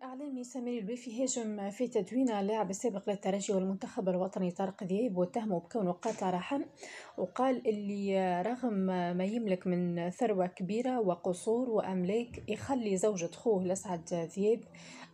الإعلامي سمير الوفي هاجم في تدوين اللاعب السابق للترجي والمنتخب الوطني طارق ذيب واتهمه بكونه قاطع رحم وقال اللي رغم ما يملك من ثروة كبيرة وقصور وأملاك يخلي زوجة خوه لسعد ذيب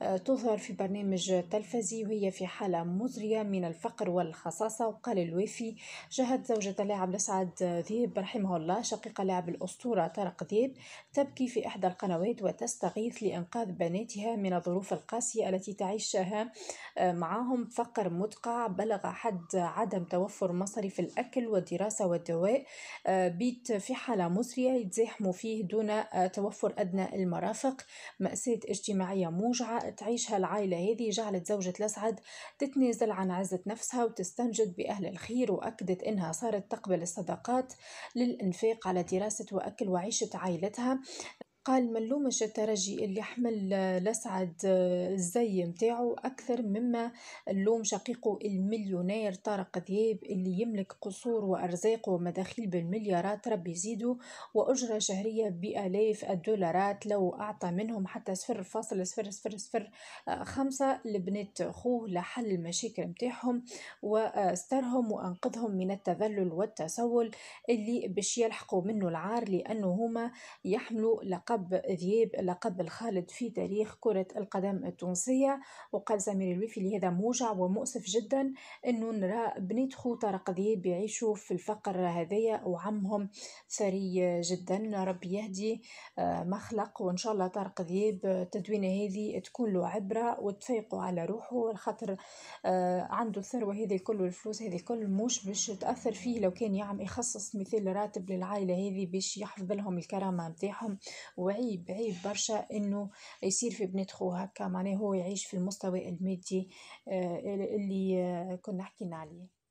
آه، تظهر في برنامج تلفزي وهي في حالة مزرية من الفقر والخصاصة وقال الوفي جهد زوجة اللاعب لسعد ذيب رحمه الله شقيق لاعب الأسطورة طارق ذيب تبكي في إحدى القنوات وتستغيث لإنقاذ بناتها من الظروف الظروف القاسية التي تعيشها آه، معهم فقر مدقع بلغ حد عدم توفر مصاريف الأكل والدراسة والدواء آه، بيت في حالة مزرية يتزاحموا فيه دون آه، توفر أدنى المرافق مأساة اجتماعية موجعة تعيشها العائلة هذه جعلت زوجة الأسعد تتنازل عن عزة نفسها وتستنجد بأهل الخير وأكدت أنها صارت تقبل الصدقات للإنفاق على دراسة وأكل وعيشة عائلتها قال ملومش الترجي اللي حمل آه، لسعد آه، الزي متاعه أكثر مما اللوم شقيقه المليونير طارق ذياب اللي يملك قصور وأرزاق ومداخيل بالمليارات ربي يزيده وأجرة شهرية بآلاف الدولارات لو أعطى منهم حتى صفر فاصل صفر صفر صفر آه، خمسة لبنات خوه لحل المشاكل متاعهم واسترهم وأنقذهم من التذلل والتسول اللي باش يلحقوا منه العار لأنه هما يحملوا لقب لقب ذياب لقب الخالد في تاريخ كرة القدم التونسية وقال سمير الوفي لهذا موجع ومؤسف جدا أنه نرى بنات خو طارق ذياب يعيشوا في الفقر هذايا وعمهم ثري جدا ربي يهدي آه، مخلق وإن شاء الله طارق ذياب تدوينة هذه تكون له عبرة وتفيقوا على روحه الخطر آه، عنده الثروة هذه كل والفلوس هذه كل مش باش تأثر فيه لو كان يعم يخصص مثال راتب للعائلة هذه باش يحفظ لهم الكرامة متاعهم و وعيب عيب برشا انه يصير في بنت خو هكا معناه هو يعيش في المستوى المادي آه، اللي كنا حكينا عليه